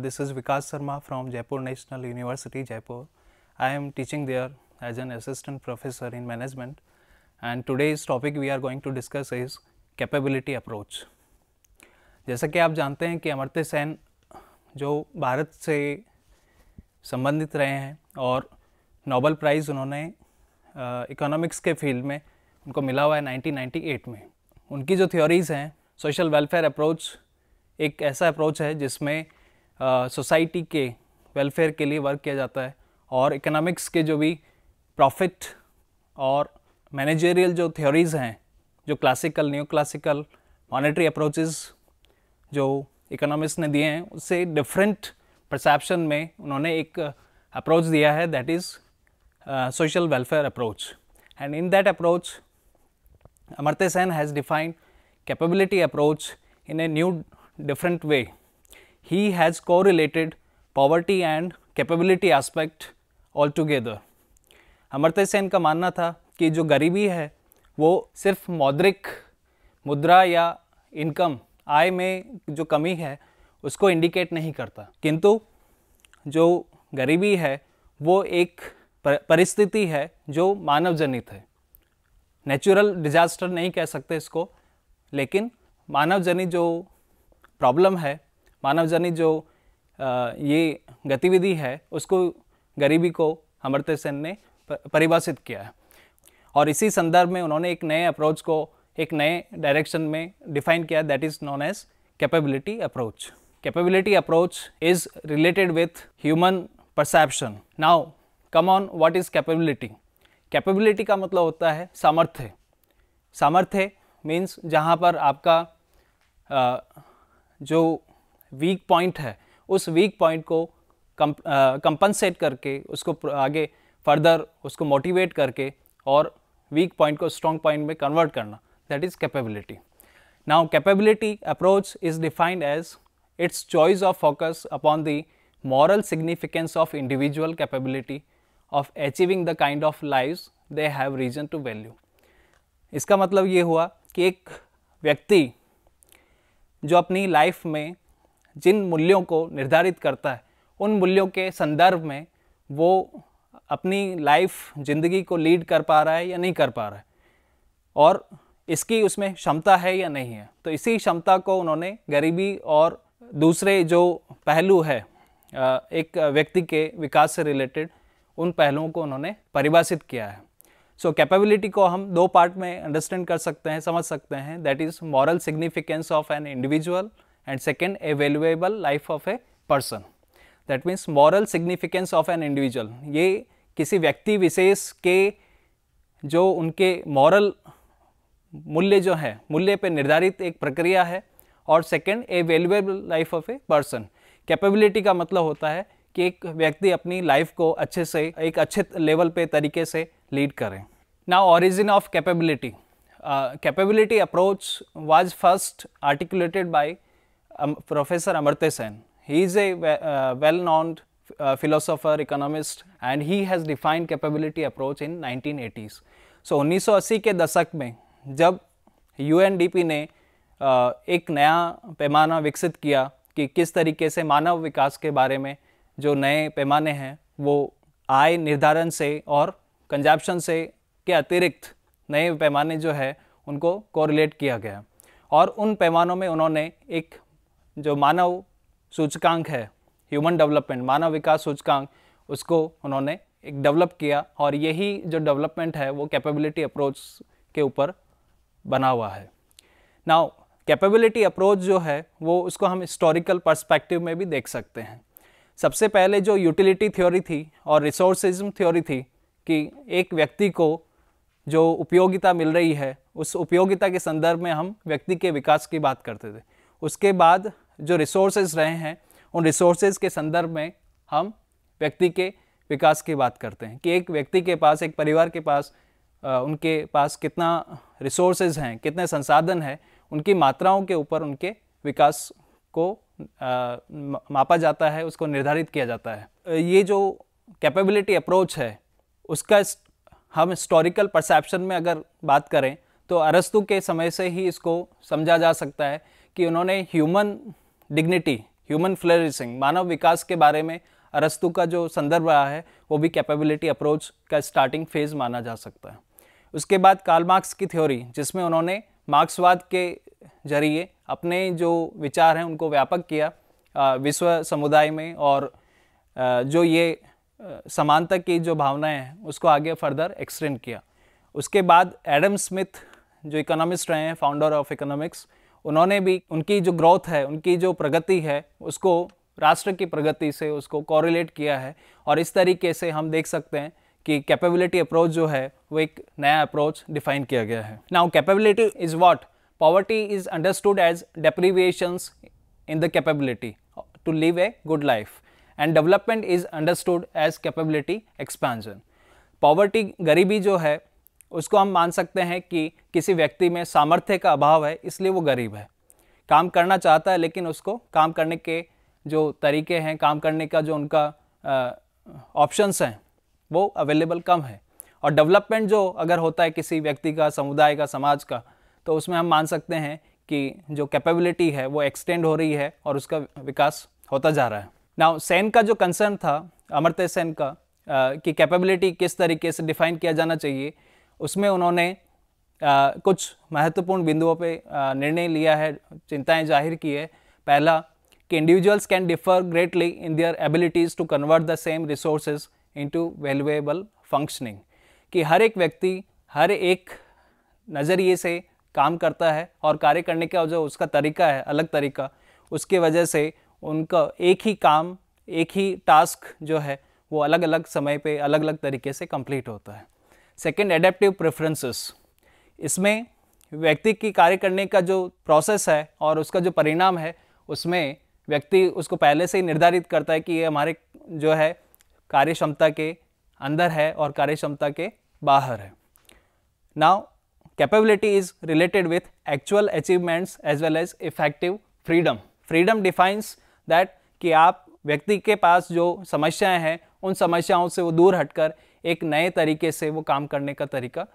This is Vikas Sarma from Jaipur National University, Jaipur. I am teaching there as an assistant professor in management and today's topic we are going to discuss is capability approach. जैसा कि आप जानते हैं कि अमर्त्य सेन जो भारत से संबंधित रहे हैं और नोबल प्राइज़ उन्होंने इकोनॉमिक्स के फील्ड में उनको मिला हुआ है 1998 में उनकी जो थ्योरीज़ हैं सोशल वेलफेयर अप्रोच एक ऐसा अप्रोच है जिसमें सोसाइटी के वेलफेयर के लिए वर्क किया जाता है और इकोनॉमिक्स के जो भी प्रॉफिट और मैनेजेरियल जो थ्योरीज़ हैं जो classical new classical monetary approaches जो इकोनॉमिक्स ने दिए हैं उससे डिफरेंट परसेप्शन में उन्होंने एक अप्रोच दिया है that is social welfare approach and in that approach Amartya Sen has defined capability approach in a new different way he has correlated poverty and capability aspect altogether. Amartya Sen का मानना था कि जो गरीबी है वो सिर्फ मौद्रिक मुद्रा या इनकम आय में जो कमी है उसको इंडिकेट नहीं करता किंतु जो गरीबी है वो एक परिस्थिति है जो मानव जनित है नेचुरल डिजास्टर नहीं कह सकते इसको लेकिन मानव जनित जो प्रॉब्लम है मानव जनित जो ये गतिविधि है उसको गरीबी को अमृत सेन ने परिभाषित किया है और इसी संदर्भ में उन्होंने एक नए अप्रोच को एक नए डायरेक्शन में डिफाइन किया that is known as capability approach capability approach is related with human perception now come on what is capability capability का मतलब होता है सामर्थ्य सामर्थ्य मीन्स जहाँ पर आपका जो वीक पॉइंट है उस वीक पॉइंट को कंपनसेट करके उसको आगे फर्दर उसको मोटिवेट करके और वीक पॉइंट को स्ट्रॉन्ग पॉइंट में कन्वर्ट करना that is capability now capability approach is defined as its choice of focus upon the moral significance of individual capability of achieving the kind of live they have reason to value इसका मतलब ये हुआ कि एक व्यक्ति जो अपनी life में जिन मूल्यों को निर्धारित करता है उन मूल्यों के संदर्भ में वो अपनी लाइफ ज़िंदगी को लीड कर पा रहा है या नहीं कर पा रहा है और इसकी उसमें क्षमता है या नहीं है तो इसी क्षमता को उन्होंने गरीबी और दूसरे जो पहलू है एक व्यक्ति के विकास से रिलेटेड उन पहलुओं को उन्होंने परिभाषित किया है सो so, कैपेबिलिटी को हम दो पार्ट में अंडरस्टैंड कर सकते हैं समझ सकते हैं that is moral significance of an individual and second a valuable life of a person. That means moral significance of an individual. ये किसी व्यक्ति विशेष के जो उनके मॉरल मूल्य जो है मूल्य पे निर्धारित एक प्रक्रिया है और second a valuable life of a person capability का मतलब होता है कि एक व्यक्ति अपनी लाइफ को अच्छे से एक अच्छे लेवल पे तरीके से लीड करें ना origin of capability capability approach was first articulated by um, Professor Amartya Sen. He is a uh, well-known uh, philosopher, economist and he has defined capability approach in 1980s. So 1980 के दशक में जब UNDP ने uh, एक नया पैमाना विकसित किया कि किस तरीके से मानव विकास के बारे में जो नए पैमाने हैं वो आय निर्धारण से और कंजप्शन से के अतिरिक्त नए पैमाने जो है उनको कोरिलेट किया गया और उन पैमानों में उन्होंने एक जो मानव सूचकांक है ह्यूमन डेवलपमेंट मानव विकास सूचकांक उसको उन्होंने एक डेवलप किया और यही जो डेवलपमेंट है वो कैपेबिलिटी अप्रोच के ऊपर बना हुआ है नाउ कैपेबिलिटी अप्रोच जो है वो उसको हम हिस्टोरिकल पर्सपेक्टिव में भी देख सकते हैं सबसे पहले जो यूटिलिटी थ्योरी थी और रिसोर्सिज्म थ्योरी थी कि एक व्यक्ति को जो उपयोगिता मिल रही है उस उपयोगिता के संदर्भ में हम व्यक्ति के विकास की बात करते थे उसके बाद जो रिसोर्सेज रहे हैं उन रिसोर्सेज के संदर्भ में हम व्यक्ति के विकास की बात करते हैं कि एक व्यक्ति के पास एक परिवार के पास उनके पास कितना रिसोर्सेज हैं कितने संसाधन हैं उनकी मात्राओं के ऊपर उनके विकास को मापा जाता है उसको निर्धारित किया जाता है ये जो कैपेबिलिटी अप्रोच है उसका हम हिस्टोरिकल परसेप्शन में अगर बात करें तो अरस्तु के समय से ही इसको समझा जा सकता है कि उन्होंने ह्यूमन डिग्निटी ह्यूमन फ्लरिशिंग मानव विकास के बारे में अरस्तु का जो संदर्भ रहा है वो भी कैपेबिलिटी अप्रोच का स्टार्टिंग फेज माना जा सकता है उसके बाद कार्ल मार्क्स की थ्योरी जिसमें उन्होंने मार्क्सवाद के जरिए अपने जो विचार हैं उनको व्यापक किया विश्व समुदाय में और जो ये समानता की जो भावनाएं हैं उसको आगे फर्दर एक्सटेंड किया उसके बाद एडम स्मिथ जो इकोनॉमिस्ट रहे हैं फाउंडर ऑफ इकोनॉमिक्स उन्होंने भी उनकी जो ग्रोथ है उनकी जो प्रगति है उसको राष्ट्र की प्रगति से उसको कॉरिलेट किया है और इस तरीके से हम देख सकते हैं कि कैपेबिलिटी अप्रोच जो है वो एक नया अप्रोच डिफाइन किया गया है now capability is what poverty is understood as deprivations in the capability to live a good life and development is understood as capability expansion poverty गरीबी जो है उसको हम मान सकते हैं कि किसी व्यक्ति में सामर्थ्य का अभाव है इसलिए वो गरीब है काम करना चाहता है लेकिन उसको काम करने के जो तरीके हैं काम करने का जो उनका ऑप्शंस हैं वो अवेलेबल कम है और डेवलपमेंट जो अगर होता है किसी व्यक्ति का समुदाय का समाज का तो उसमें हम मान सकते हैं कि जो कैपेबिलिटी है वो एक्सटेंड हो रही है और उसका विकास होता जा रहा है नाउ सैन का जो कंसर्न था अमर्त्य सेन का आ, कि कैपेबिलिटी किस तरीके से डिफाइन किया जाना चाहिए उसमें उन्होंने आ, कुछ महत्वपूर्ण बिंदुओं पे निर्णय लिया है चिंताएं जाहिर की है पहला कि individuals can differ greatly in their abilities to convert the same resources into valuable functioning कि हर एक व्यक्ति हर एक नज़रिए से काम करता है और कार्य करने का जो उसका तरीका है अलग तरीका उसके वजह से उनका एक ही काम एक ही टास्क जो है वो अलग अलग समय पे अलग अलग तरीके से कंप्लीट होता है सेकेंड एडेप्टिव प्रेफरेंसेस इसमें व्यक्ति की कार्य करने का जो प्रोसेस है और उसका जो परिणाम है उसमें व्यक्ति उसको पहले से ही निर्धारित करता है कि ये हमारे जो है कार्य क्षमता के अंदर है और कार्य क्षमता के बाहर है now capability is related with actual achievements as well as effective freedom freedom defines that कि आप व्यक्ति के पास जो समस्याएं हैं उन समस्याओं से वो दूर हटकर एक नए तरीके से वो काम करने का तरीका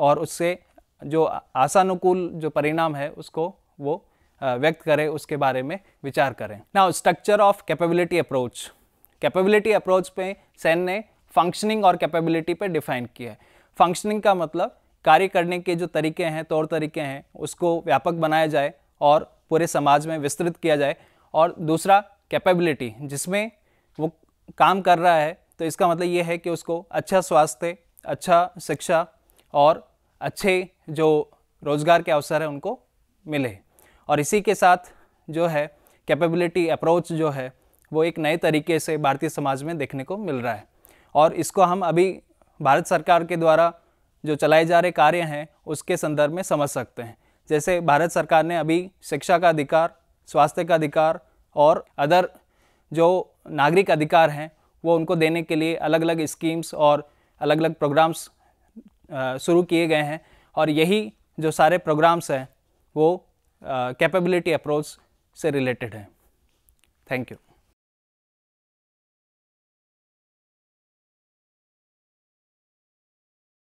और उससे जो आसानुकूल जो परिणाम है उसको वो व्यक्त करें उसके बारे में विचार करें ना structure of capability approach capability अप्रोच पे सैन ने फंक्शनिंग और कैपेबिलिटी पे डिफाइन किया है फंक्शनिंग का मतलब कार्य करने के जो तरीके हैं तौर तरीके हैं उसको व्यापक बनाया जाए और पूरे समाज में विस्तृत किया जाए और दूसरा कैपेबिलिटी जिसमें वो काम कर रहा है तो इसका मतलब ये है कि उसको अच्छा स्वास्थ्य अच्छा शिक्षा और अच्छे जो रोज़गार के अवसर हैं उनको मिले और इसी के साथ जो है कैपेबिलिटी अप्रोच जो है वो एक नए तरीके से भारतीय समाज में देखने को मिल रहा है और इसको हम अभी भारत सरकार के द्वारा जो चलाए जा रहे कार्य हैं उसके संदर्भ में समझ सकते हैं जैसे भारत सरकार ने अभी शिक्षा का अधिकार स्वास्थ्य का अधिकार और अदर जो नागरिक अधिकार हैं वो उनको देने के लिए अलग अलग स्कीम्स और अलग अलग प्रोग्राम्स शुरू किए गए हैं और यही जो सारे प्रोग्राम्स हैं वो कैपेबिलिटी अप्रोच से रिलेटेड हैं थैंक यू